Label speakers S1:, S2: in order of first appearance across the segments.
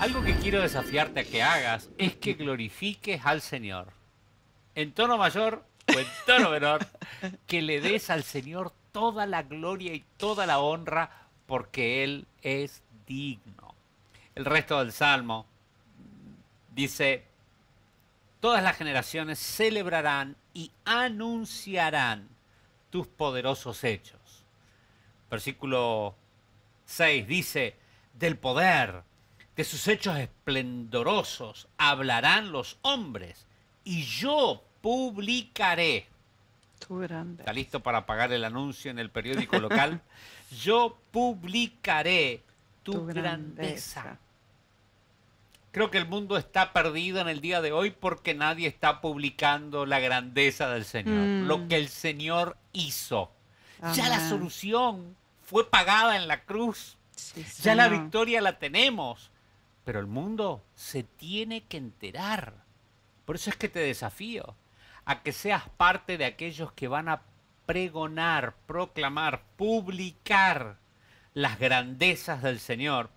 S1: Algo que quiero desafiarte a que hagas es que glorifiques al Señor. En tono mayor o en tono menor, que le des al Señor toda la gloria y toda la honra porque Él es digno. El resto del Salmo dice, todas las generaciones celebrarán y anunciarán tus poderosos hechos. Versículo 6 dice, del poder de sus hechos esplendorosos hablarán los hombres y yo publicaré. Grande. ¿Está listo para pagar el anuncio en el periódico local? yo publicaré tu, grandeza. Creo que el mundo está perdido en el día de hoy porque nadie está publicando la grandeza del Señor, mm. lo que el Señor hizo. Ya la solución fue pagada en la cruz. ya la victoria la tenemos. Pero el mundo se tiene que enterar. Por eso es que te desafío a que seas parte de aquellos que van a pregonar, proclamar, publicar las grandezas del Señor.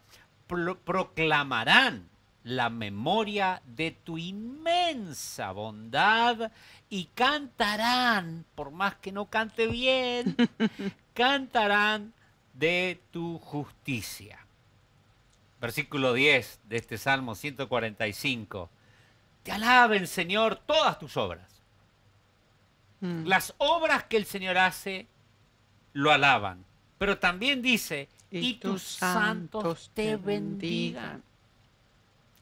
S1: proclamarán la memoria de tu inmensa bondad y cantarán, por más que no cante bien, cantarán de tu justicia versículo 10 de este Salmo 145. Te alaben, Señor, todas tus obras. Hmm. Las obras que el Señor hace lo alaban. Pero también dice, y, tus santos, te bendigan.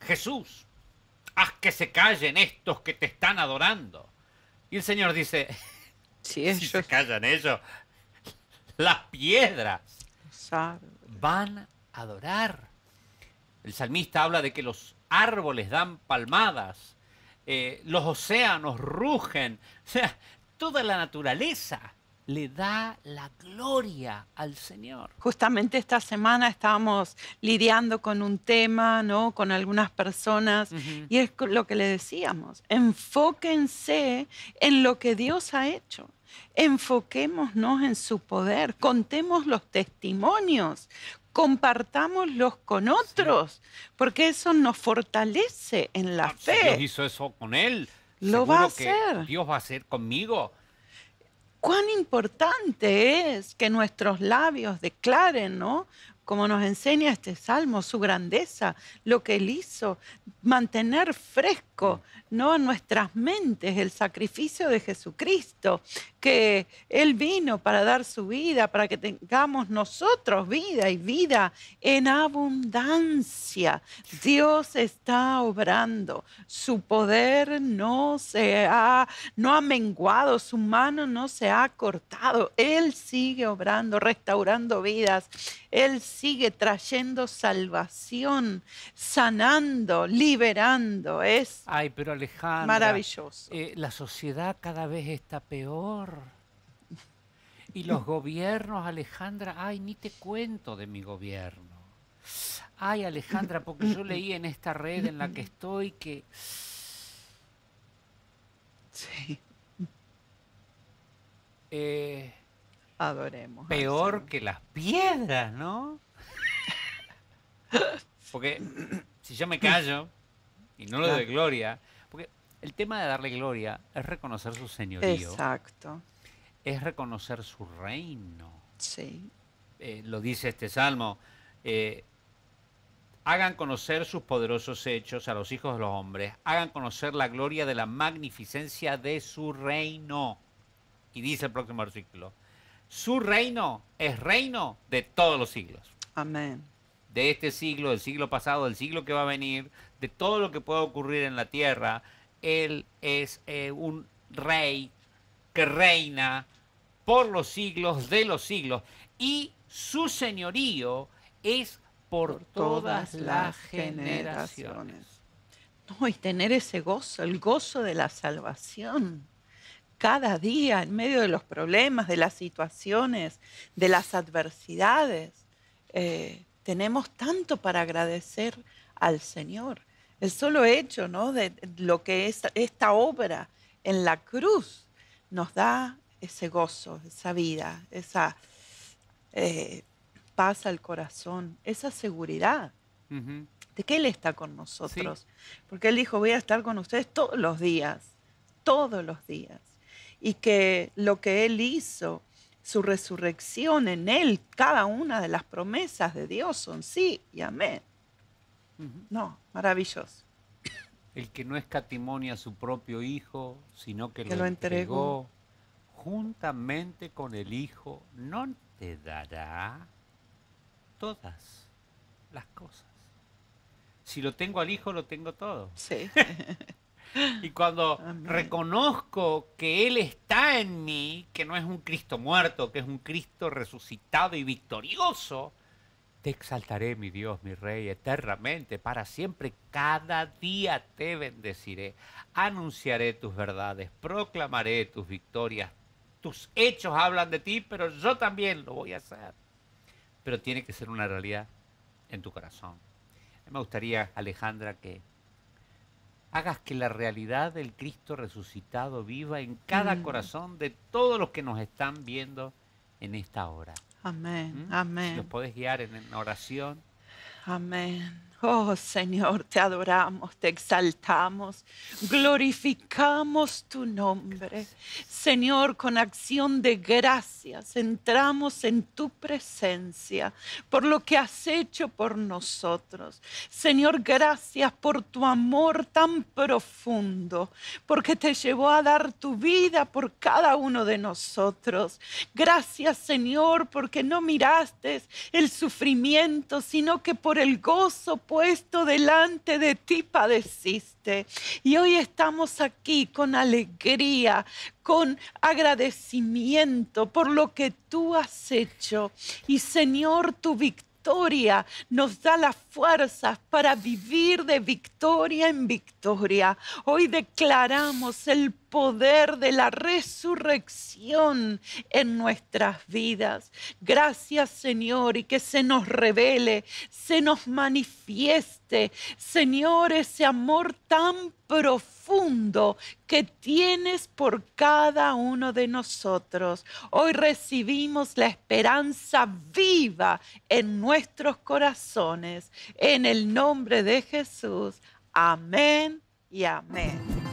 S1: Jesús, haz que se callen estos que te están adorando. Y el Señor dice, si se callan ellos, las piedras van a adorar. El salmista habla de que los árboles dan palmadas, eh, los océanos rugen, o sea,
S2: toda la naturaleza le da la gloria al Señor. Justamente esta semana estábamos lidiando con un tema, ¿no? Con algunas personas y es lo que le decíamos, enfóquense en lo que Dios ha hecho. Enfoquémonos en su poder, contemos los testimonios, compartámoslos con otros, porque eso nos fortalece en la fe. Dios
S1: hizo eso con él. Lo va a hacer. Dios va a hacer conmigo.
S2: Cuán importante es que nuestros labios declaren, ¿no? como nos enseña este salmo, su grandeza, lo que él hizo, mantener fresco mm. ¿no? en nuestras mentes el sacrificio de Jesucristo, que él vino para dar su vida, para que tengamos nosotros vida y vida en abundancia. Dios está obrando, su poder no se ha, no ha menguado, su mano no se ha cortado, él sigue obrando, restaurando vidas él sigue trayendo salvación, sanando, liberando. Es
S1: Ay, pero Alejandra, maravilloso. Eh, la sociedad cada vez está peor. Y los gobiernos, Alejandra, ay, ni te cuento de mi gobierno. Ay, Alejandra, porque yo leí en esta red en la que estoy que...
S2: Sí. Eh, Adoremos. Peor
S1: que las piedras, ¿no? Porque si yo me callo y no lo doy gloria, porque el tema de darle gloria es reconocer su señorío. Exacto. Es reconocer su reino. Sí. Eh, lo dice este salmo. Eh, hagan conocer sus poderosos hechos a los hijos de los hombres, hagan conocer la gloria de la magnificencia de su reino. Y dice el próximo artículo su reino es reino de todos los siglos. Amén. De este siglo, del siglo pasado, del siglo que va a venir, de todo lo que pueda ocurrir en la tierra, Él es eh, un rey que reina por los siglos de los siglos y su
S2: señorío es por, todas, las generaciones. generaciones. No, y tener ese gozo, el gozo de la salvación cada día en medio de los problemas, de las situaciones, de las adversidades. Eh, tenemos tanto para agradecer al Señor. El solo hecho ¿no? de lo que es esta obra en la cruz nos da ese gozo, esa vida, esa eh, paz al corazón, esa seguridad de que Él está con nosotros. Porque Él dijo, voy a estar con ustedes todos los días, todos los días y que lo que Él hizo, su resurrección en Él, cada una de las promesas de Dios son sí y amén. No, maravilloso.
S1: El que no escatimonia a su propio Hijo, sino que, lo, entregó, juntamente con el Hijo, no te dará todas las cosas. Si lo tengo al Hijo, lo tengo todo. Sí. Y cuando reconozco que Él está en mí, que no es un Cristo muerto, que es un Cristo resucitado y victorioso, te exaltaré, mi Dios, mi Rey, eternamente, para siempre. Cada día te bendeciré. Anunciaré tus verdades, proclamaré tus victorias. Tus hechos hablan de ti, pero yo también lo voy a hacer. Pero tiene que ser una realidad en tu corazón. Me gustaría, Alejandra, que hagas que la realidad del Cristo resucitado viva en cada mm. corazón de todos los que nos están viendo en esta hora.
S2: Amén, ¿Mm? amén. Si los
S1: podés guiar en, en oración,
S2: Amén. Oh Señor, te adoramos, te exaltamos, glorificamos tu nombre. Señor, con acción de gracias entramos en tu presencia por lo que has hecho por nosotros. Señor, gracias por tu amor tan profundo, porque te llevó a dar tu vida por cada uno de nosotros. Gracias, Señor, porque no miraste el sufrimiento, sino que por el gozo puesto delante de ti padeciste. Y hoy estamos aquí con alegría, con agradecimiento por lo que tú has hecho. Y Señor, tu victoria nos da las fuerzas para vivir de victoria en victoria. Hoy declaramos el poder de la resurrección en nuestras vidas. Gracias Señor y que se nos revele, se nos manifieste, Señor, ese amor tan profundo que tienes por cada uno de nosotros. Hoy recibimos la esperanza viva en nuestros corazones. En el nombre de Jesús. Amén y amén.